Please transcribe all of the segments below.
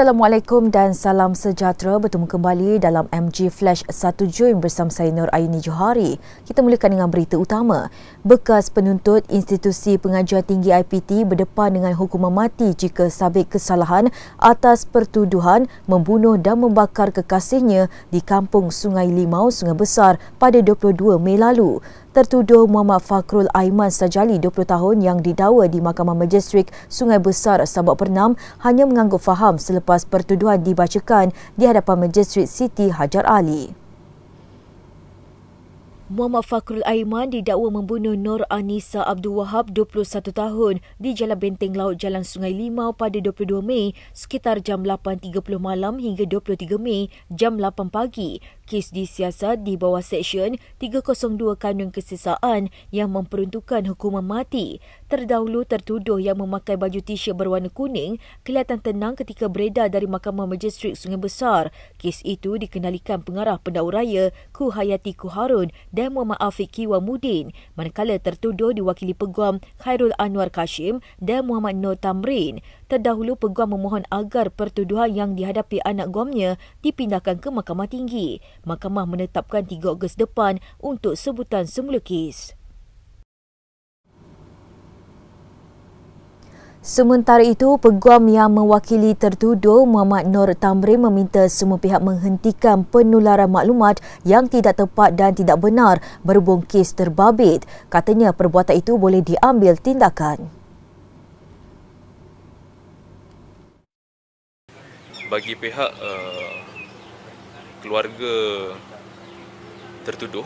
Assalamualaikum dan salam sejahtera bertemu kembali dalam MG Flash 1 Jun bersama saya Nur Aini Johari. Kita mulakan dengan berita utama. Bekas penuntut institusi pengajian tinggi IPT berdepan dengan hukuman mati jika sabit kesalahan atas pertuduhan membunuh dan membakar kekasihnya di kampung Sungai Limau, Sungai Besar pada 22 Mei lalu tertuduh Muhammad Fakrul Aiman Sajali 20 tahun yang didakwa di Mahkamah Majestrik Sungai Besar Sabak Pernam hanya mengangguk faham selepas pertuduhan dibacakan di hadapan Majestrik Siti Hajar Ali. Muhammad Fakrul Aiman didakwa membunuh Nur Anissa Abdul Wahab 21 tahun di Jalan Benteng Laut Jalan Sungai Limau pada 22 Mei sekitar jam 8.30 malam hingga 23 Mei jam 8 pagi kes disiasat di bawah Seksyen 302 Kanun Kesesaan yang memperuntukkan hukuman mati. Terdahulu tertuduh yang memakai baju t-shirt berwarna kuning kelihatan tenang ketika beredar dari Mahkamah Majestrik Sungai Besar. Kes itu dikenalikan pengarah pendakwa raya Ku Hayati Ku Harun dan Muhammad Afiq Kiwamudin manakala tertuduh diwakili Peguam Khairul Anwar Kashim dan Muhammad Nur Tamrin. Terdahulu Peguam memohon agar pertuduhan yang dihadapi anak guamnya dipindahkan ke Mahkamah Tinggi mahkamah menetapkan 3 Ogos depan untuk sebutan semula kes. Sementara itu, peguam yang mewakili tertuduh Muhammad Nur Tamrin meminta semua pihak menghentikan penularan maklumat yang tidak tepat dan tidak benar berhubung kes terbabit. Katanya perbuatan itu boleh diambil tindakan. Bagi pihak uh, keluarga tertuduh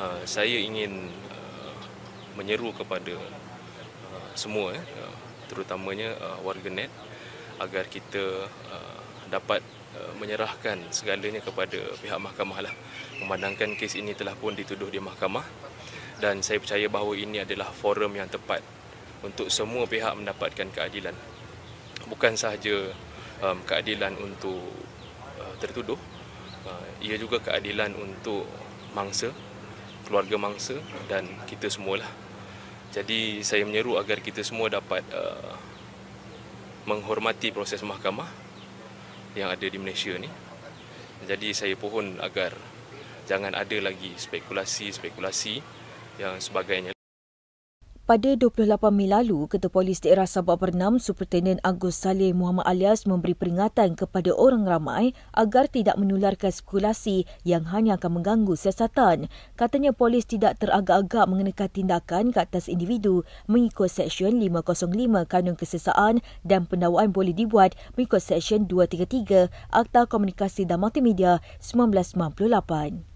uh, saya ingin uh, menyeru kepada uh, semua eh, uh, terutamanya uh, warga net agar kita uh, dapat uh, menyerahkan segalanya kepada pihak mahkamah lah. memandangkan kes ini telah pun dituduh di mahkamah dan saya percaya bahawa ini adalah forum yang tepat untuk semua pihak mendapatkan keadilan bukan sahaja um, keadilan untuk uh, tertuduh Ah, ia juga keadilan untuk mangsa, keluarga mangsa dan kita semualah. Jadi saya menyeru agar kita semua dapat uh, menghormati proses mahkamah yang ada di Malaysia ni. Jadi saya pohon agar jangan ada lagi spekulasi-spekulasi yang sebagainya. Pada 28 Mei lalu, Ketua Polis Daerah Sabah Bernam Superintendent Agus Saleh Muhammad Alias memberi peringatan kepada orang ramai agar tidak menularkan spekulasi yang hanya akan mengganggu siasatan. Katanya polis tidak teragak-agak mengenakan tindakan ke atas individu mengikut Seksyen 505 Kanun Kesesaan dan pendawaan boleh dibuat mengikut Seksyen 233 Akta Komunikasi dan Multimedia 1998.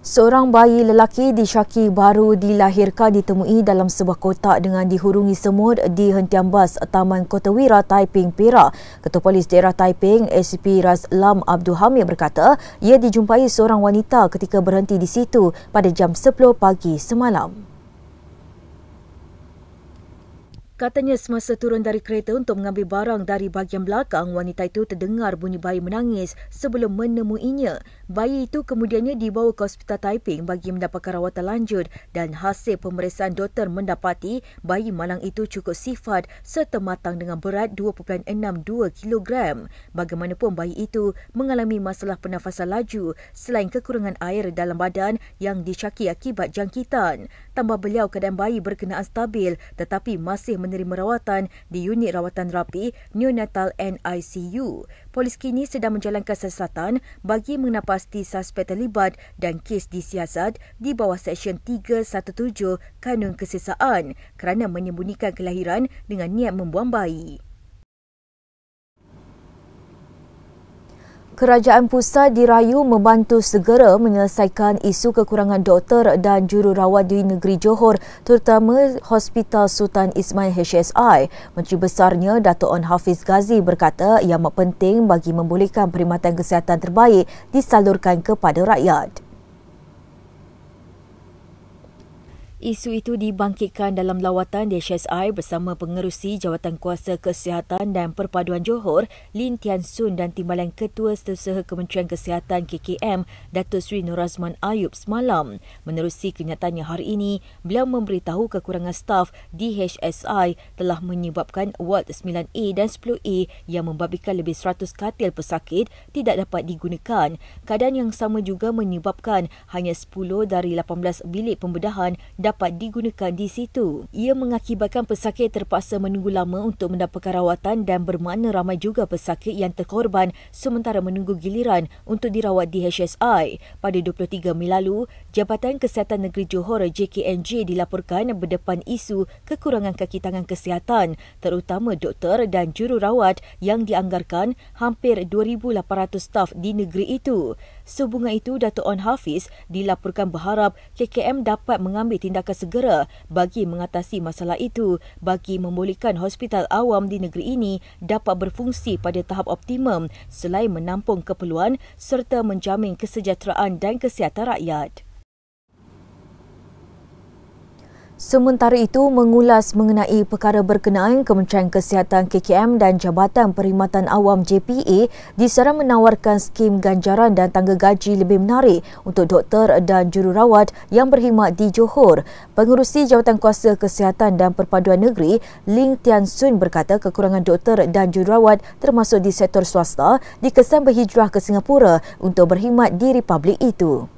Seorang bayi lelaki disyaki baru dilahirkan ditemui dalam sebuah kotak dengan dihurungi semut di hentian bas Taman Kota Wira, Taiping, Perak. Ketua Polis Daerah Taiping, ACP Raz Lam Abdul Hamid berkata, ia dijumpai seorang wanita ketika berhenti di situ pada jam 10 pagi semalam. Katanya semasa turun dari kereta untuk mengambil barang dari bahagian belakang, wanita itu terdengar bunyi bayi menangis sebelum menemuinya. Bayi itu kemudiannya dibawa ke hospital Taiping bagi mendapatkan rawatan lanjut dan hasil pemeriksaan doktor mendapati bayi malang itu cukup sifat serta matang dengan berat 2.62 kg. Bagaimanapun bayi itu mengalami masalah pernafasan laju selain kekurangan air dalam badan yang dicaki akibat jangkitan. Tambah beliau keadaan bayi berkenaan stabil tetapi masih menerima rawatan di unit rawatan rapi Neonatal NICU. Polis kini sedang menjalankan siasatan bagi menapasti suspek terlibat dan kes disiasat di bawah Seksyen 317 Kanun Kesesaan kerana menyembunyikan kelahiran dengan niat membuang bayi. kerajaan pusat dirayu membantu segera menyelesaikan isu kekurangan doktor dan jururawat di negeri Johor terutama Hospital Sultan Ismail HSI. Menteri Besarnya Dato' On Hafiz Ghazi berkata ia penting bagi membolehkan perkhidmatan kesihatan terbaik disalurkan kepada rakyat. Isu itu dibangkitkan dalam lawatan DHSI bersama pengerusi Jawatan Kuasa Kesihatan dan Perpaduan Johor, Lin Tian Sun dan Timbalan Ketua Setusaha Kementerian Kesihatan KKM, Datuk Sri Nurazman Ayub semalam. Menerusi kenyataannya hari ini, beliau memberitahu kekurangan staf di HSI telah menyebabkan ward 9A dan 10A yang membabitkan lebih 100 katil pesakit tidak dapat digunakan. Keadaan yang sama juga menyebabkan hanya 10 dari 18 bilik pembedahan dan dapat digunakan di situ. Ia mengakibatkan pesakit terpaksa menunggu lama untuk mendapatkan rawatan dan bermakna ramai juga pesakit yang terkorban sementara menunggu giliran untuk dirawat di HSI. Pada 23 Mei lalu, Jabatan Kesihatan Negeri Johor JKNJ dilaporkan berdepan isu kekurangan kakitangan kesihatan terutama doktor dan jururawat yang dianggarkan hampir 2,800 staf di negeri itu. Sehubungan itu, datuk On Hafiz dilaporkan berharap KKM dapat mengambil tindakan segera bagi mengatasi masalah itu bagi membolehkan hospital awam di negeri ini dapat berfungsi pada tahap optimum selain menampung keperluan serta menjamin kesejahteraan dan kesihatan rakyat. Sementara itu, mengulas mengenai perkara berkenaan Kementerian Kesihatan KKM dan Jabatan Perkhidmatan Awam JPA disarang menawarkan skim ganjaran dan tangga gaji lebih menarik untuk doktor dan jururawat yang berkhidmat di Johor. Pengurusi Jabatan Kuasa Kesihatan dan Perpaduan Negeri, Ling Tian Sun berkata kekurangan doktor dan jururawat termasuk di sektor swasta dikesan berhijrah ke Singapura untuk berkhidmat di Republik itu.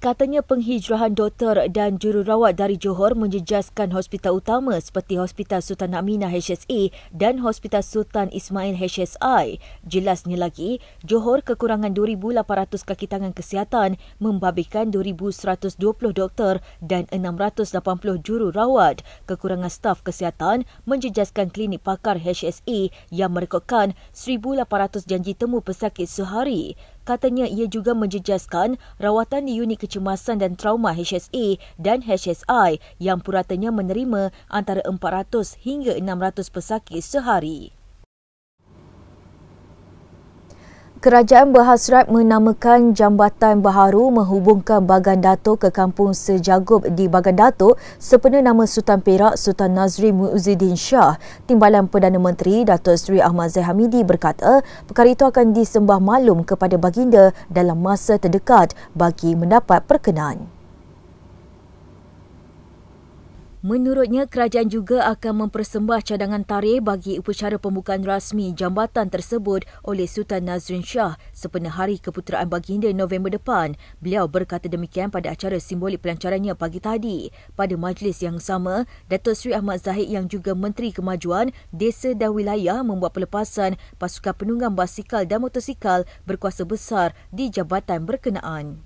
Katanya penghijrahan doktor dan jururawat dari Johor menjejaskan hospital utama seperti Hospital Sultan Aminah HSA dan Hospital Sultan Ismail HSI. Jelasnya lagi, Johor kekurangan 2,800 kaki tangan kesihatan membabikan 2,120 doktor dan 680 jururawat. Kekurangan staf kesihatan menjejaskan klinik pakar HSA yang merekodkan 1,800 janji temu pesakit sehari. Katanya ia juga menjejaskan rawatan di unit kecemasan dan trauma HSA dan HSI yang puratanya menerima antara 400 hingga 600 pesakit sehari. Kerajaan berhasrat menamakan jambatan baharu menghubungkan Bagan Dato ke kampung Sejagub di Bagan Dato sepena nama Sultan Perak Sultan Nazri Muizzuddin Shah. Timbalan Perdana Menteri Dato Sri Ahmad Zahid Hamidi berkata perkara itu akan disembah maklum kepada baginda dalam masa terdekat bagi mendapat perkenan. Menurutnya, kerajaan juga akan mempersembah cadangan tarikh bagi upacara pembukaan rasmi jambatan tersebut oleh Sultan Nazrin Shah sepena hari keputeraan baginda November depan. Beliau berkata demikian pada acara simbolik pelancarannya pagi tadi. Pada majlis yang sama, Datuk Sri Ahmad Zahid yang juga Menteri Kemajuan, Desa dan Wilayah membuat pelepasan pasukan penunggang basikal dan motosikal berkuasa besar di jabatan berkenaan.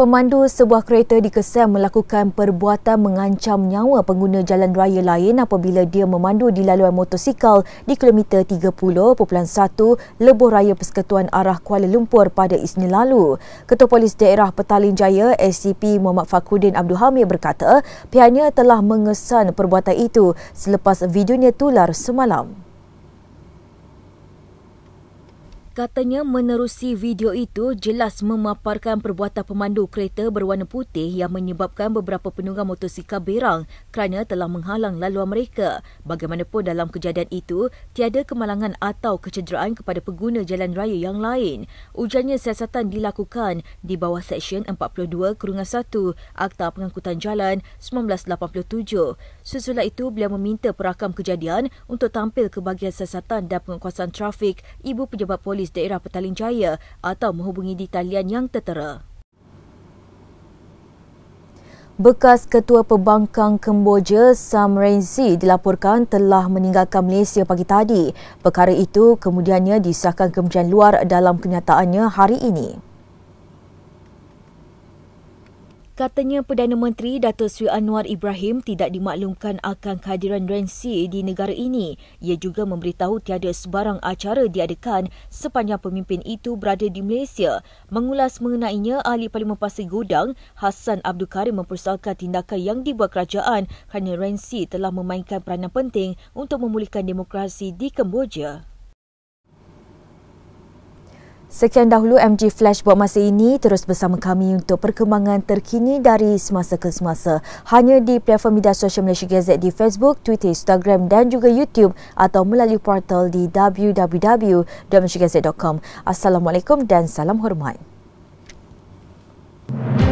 Pemandu sebuah kereta dikesan melakukan perbuatan mengancam nyawa pengguna jalan raya lain apabila dia memandu di laluan motosikal di kilometer 30.1 Lebuh Raya Persekutuan Arah Kuala Lumpur pada Isnin lalu. Ketua Polis Daerah Petaling Jaya SCP Muhammad Fakudin Abdul Hamid berkata pihaknya telah mengesan perbuatan itu selepas videonya tular semalam. katanya menerusi video itu jelas memaparkan perbuatan pemandu kereta berwarna putih yang menyebabkan beberapa penunggang motosikal berang kerana telah menghalang laluan mereka. Bagaimanapun dalam kejadian itu, tiada kemalangan atau kecederaan kepada pengguna jalan raya yang lain. Ujarnya siasatan dilakukan di bawah Seksyen 42-1 Akta Pengangkutan Jalan 1987. Sesudah itu, beliau meminta perakam kejadian untuk tampil ke bahagian siasatan dan penguasaan trafik Ibu Pejabat Polis Polis Daerah Petaling Jaya atau menghubungi di talian yang tertera. Bekas Ketua Pembangkang Kemboja Sam Rainsy dilaporkan telah meninggalkan Malaysia pagi tadi. Perkara itu kemudiannya disahkan kemudian luar dalam kenyataannya hari ini. Katanya Perdana Menteri Dato Sri Anwar Ibrahim tidak dimaklumkan akan kehadiran Rensi di negara ini. Ia juga memberitahu tiada sebarang acara diadakan sepanjang pemimpin itu berada di Malaysia. Mengulas mengenainya, Ahli Parlimen Pasir Gudang Hassan Abdul Karim mempersoalkan tindakan yang dibuat kerajaan kerana Rensi telah memainkan peranan penting untuk memulihkan demokrasi di Kemboja. Sekian dahulu MG Flash buat masa ini terus bersama kami untuk perkembangan terkini dari semasa ke semasa hanya di platform media sosial Malaysia Gazette di Facebook, Twitter, Instagram dan juga YouTube atau melalui portal di www.malaysiagazette.com. Assalamualaikum dan salam hormat. Thank